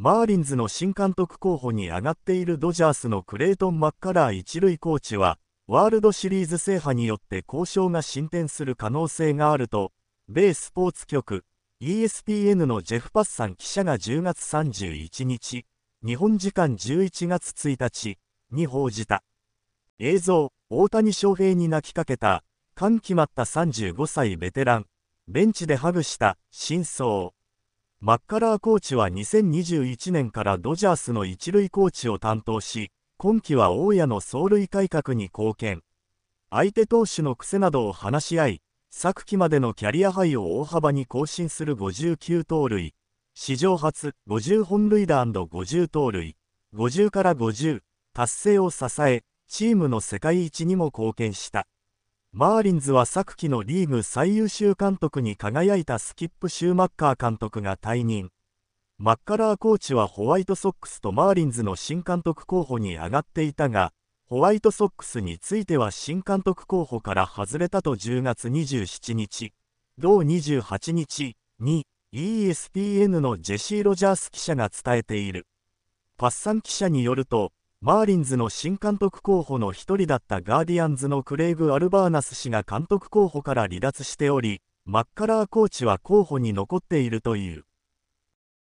マーリンズの新監督候補に上がっているドジャースのクレイトン・マッカラー一塁コーチは、ワールドシリーズ制覇によって交渉が進展する可能性があると、米スポーツ局 ESPN のジェフ・パッサン記者が10月31日、日本時間11月1日に報じた。映像、大谷翔平に泣きかけた、感極まった35歳ベテラン、ベンチでハグした、真相。マッカラーコーチは2021年からドジャースの一塁コーチを担当し、今季は大家の走塁改革に貢献。相手投手の癖などを話し合い、昨季までのキャリアハイを大幅に更新する59盗塁、史上初50本塁打 &50 盗塁、50から50達成を支え、チームの世界一にも貢献した。マーリンズは昨季のリーグ最優秀監督に輝いたスキップ・シューマッカー監督が退任マッカラーコーチはホワイトソックスとマーリンズの新監督候補に上がっていたがホワイトソックスについては新監督候補から外れたと10月27日同28日に ESPN のジェシー・ロジャース記者が伝えているパッサン記者によるとマーリンズの新監督候補の一人だったガーディアンズのクレイグ・アルバーナス氏が監督候補から離脱しておりマッカラーコーチは候補に残っているという